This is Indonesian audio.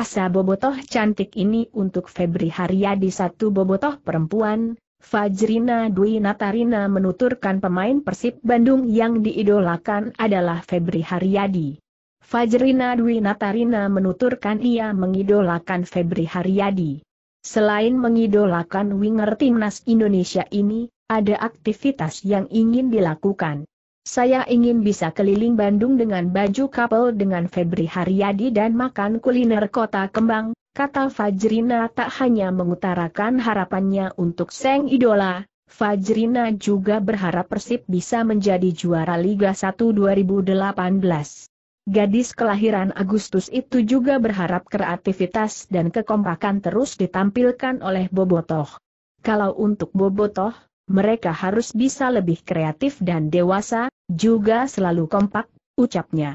asa bobotoh cantik ini untuk Febri Haryadi satu bobotoh perempuan, Fajrina Dwi Natarina menuturkan pemain Persib Bandung yang diidolakan adalah Febri Haryadi. Fajrina Dwi Natarina menuturkan ia mengidolakan Febri Haryadi. Selain mengidolakan winger timnas Indonesia ini, ada aktivitas yang ingin dilakukan. Saya ingin bisa keliling Bandung dengan baju kapel dengan Febri Haryadi dan makan kuliner kota kembang, kata Fajrina tak hanya mengutarakan harapannya untuk Seng Idola, Fajrina juga berharap Persib bisa menjadi juara Liga 1 2018. Gadis kelahiran Agustus itu juga berharap kreativitas dan kekompakan terus ditampilkan oleh Bobotoh. Kalau untuk Bobotoh, mereka harus bisa lebih kreatif dan dewasa, juga selalu kompak, ucapnya.